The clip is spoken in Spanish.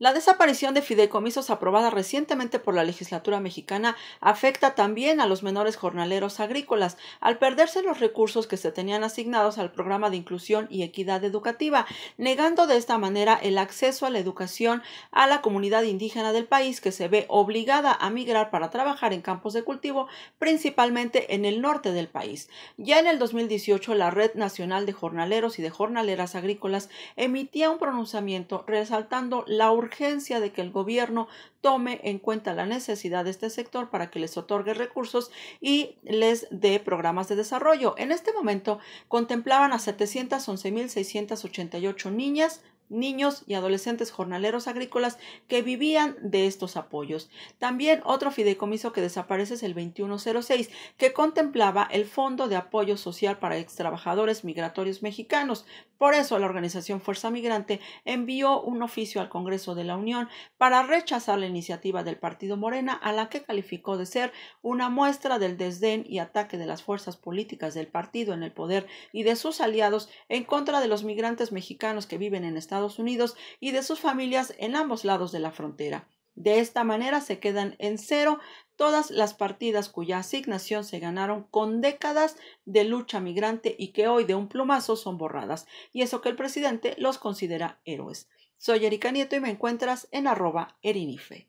La desaparición de fideicomisos aprobada recientemente por la legislatura mexicana afecta también a los menores jornaleros agrícolas, al perderse los recursos que se tenían asignados al programa de inclusión y equidad educativa, negando de esta manera el acceso a la educación a la comunidad indígena del país que se ve obligada a migrar para trabajar en campos de cultivo, principalmente en el norte del país. Ya en el 2018, la Red Nacional de Jornaleros y de Jornaleras Agrícolas emitía un pronunciamiento resaltando la urgencia de que el gobierno tome en cuenta la necesidad de este sector para que les otorgue recursos y les dé programas de desarrollo. En este momento contemplaban a 711.688 niñas, niños y adolescentes jornaleros agrícolas que vivían de estos apoyos. También otro fideicomiso que desaparece es el 2106, que contemplaba el Fondo de Apoyo Social para Extrabajadores Migratorios Mexicanos. Por eso la organización Fuerza Migrante envió un oficio al Congreso de la Unión para rechazar la iniciativa del Partido Morena, a la que calificó de ser una muestra del desdén y ataque de las fuerzas políticas del partido en el poder y de sus aliados en contra de los migrantes mexicanos que viven en Estados Unidos y de sus familias en ambos lados de la frontera. De esta manera se quedan en cero todas las partidas cuya asignación se ganaron con décadas de lucha migrante y que hoy de un plumazo son borradas, y eso que el presidente los considera héroes. Soy Erika Nieto y me encuentras en arroba erinife.